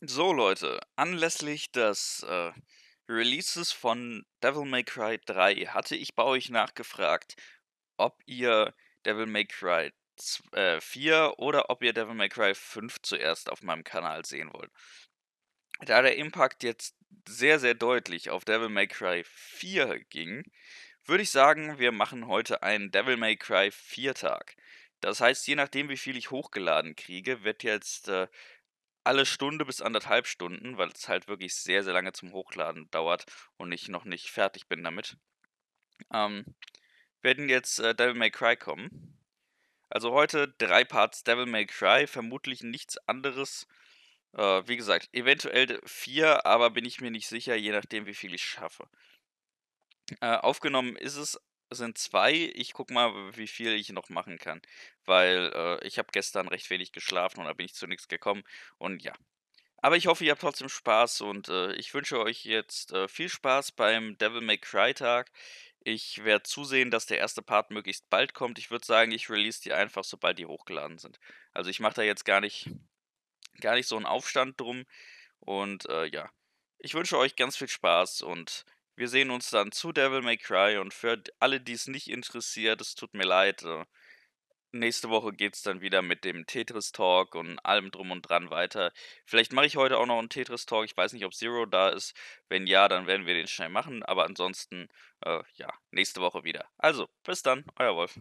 So Leute, anlässlich des äh, Releases von Devil May Cry 3 hatte ich bei euch nachgefragt, ob ihr Devil May Cry 4 äh, oder ob ihr Devil May Cry 5 zuerst auf meinem Kanal sehen wollt. Da der Impact jetzt sehr, sehr deutlich auf Devil May Cry 4 ging, würde ich sagen, wir machen heute einen Devil May Cry 4 Tag. Das heißt, je nachdem, wie viel ich hochgeladen kriege, wird jetzt äh, alle Stunde bis anderthalb Stunden, weil es halt wirklich sehr, sehr lange zum Hochladen dauert und ich noch nicht fertig bin damit. Ähm, werden jetzt äh, Devil May Cry kommen. Also heute drei Parts Devil May Cry, vermutlich nichts anderes. Äh, wie gesagt, eventuell vier, aber bin ich mir nicht sicher, je nachdem, wie viel ich schaffe. Äh, aufgenommen ist es sind zwei. Ich guck mal, wie viel ich noch machen kann. Weil äh, ich habe gestern recht wenig geschlafen und da bin ich zu nichts gekommen. Und ja. Aber ich hoffe, ihr habt trotzdem Spaß und äh, ich wünsche euch jetzt äh, viel Spaß beim Devil May Cry Tag. Ich werde zusehen, dass der erste Part möglichst bald kommt. Ich würde sagen, ich release die einfach, sobald die hochgeladen sind. Also ich mache da jetzt gar nicht, gar nicht so einen Aufstand drum. Und äh, ja, ich wünsche euch ganz viel Spaß und wir sehen uns dann zu Devil May Cry und für alle, die es nicht interessiert, es tut mir leid. Äh, nächste Woche geht es dann wieder mit dem Tetris Talk und allem drum und dran weiter. Vielleicht mache ich heute auch noch einen Tetris Talk. Ich weiß nicht, ob Zero da ist. Wenn ja, dann werden wir den schnell machen. Aber ansonsten, äh, ja, nächste Woche wieder. Also, bis dann, euer Wolf.